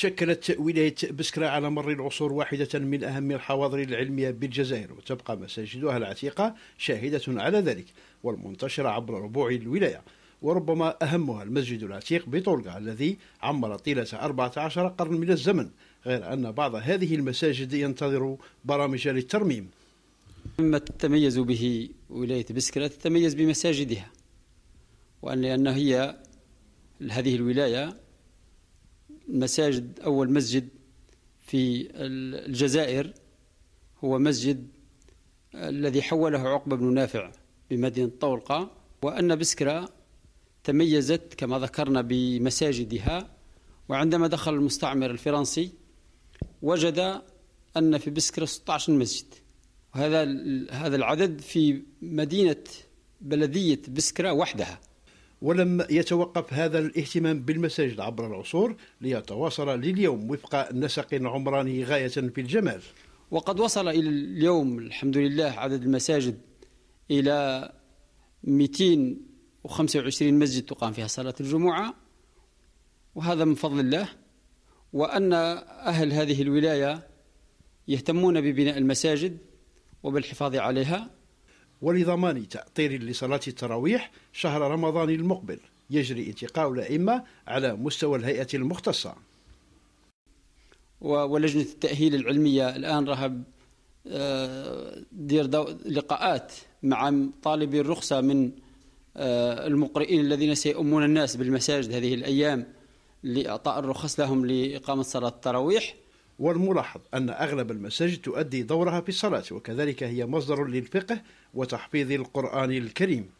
شكلت ولاية بسكرة على مر العصور واحدة من أهم الحواضر العلمية بالجزائر وتبقى مساجدها العتيقة شاهدة على ذلك والمنتشرة عبر ربوع الولاية وربما أهمها المسجد العتيق بطولقة الذي عمر طيلة 14 قرن من الزمن غير أن بعض هذه المساجد ينتظر برامج للترميم مما تتميز به ولاية بسكرة تتميز بمساجدها وأن لأن هي هذه الولاية مساجد أول مسجد في الجزائر هو مسجد الذي حوله عقبة بن نافع بمدينة طولقة وأن بسكرة تميزت كما ذكرنا بمساجدها وعندما دخل المستعمر الفرنسي وجد أن في بسكرة 16 مسجد وهذا هذا العدد في مدينة بلدية بسكرة وحدها ولم يتوقف هذا الاهتمام بالمساجد عبر العصور ليتواصل لليوم وفق نسق عمراني غاية في الجمال وقد وصل إلى اليوم الحمد لله عدد المساجد إلى 225 مسجد تقام فيها صلاة الجمعة وهذا من فضل الله وأن أهل هذه الولاية يهتمون ببناء المساجد وبالحفاظ عليها ولضمان تأطير لصلاة التراويح شهر رمضان المقبل يجري انتقاء الأئمة على مستوى الهيئة المختصة ولجنة التأهيل العلمية الآن رهب آه، دير لقاءات مع طالبي الرخصة من آه، المقرئين الذين سيؤمون الناس بالمساجد هذه الأيام لإعطاء الرخص لهم لإقامة صلاة التراويح والملاحظ أن أغلب المساجد تؤدي دورها في الصلاة وكذلك هي مصدر للفقه وتحفيظ القرآن الكريم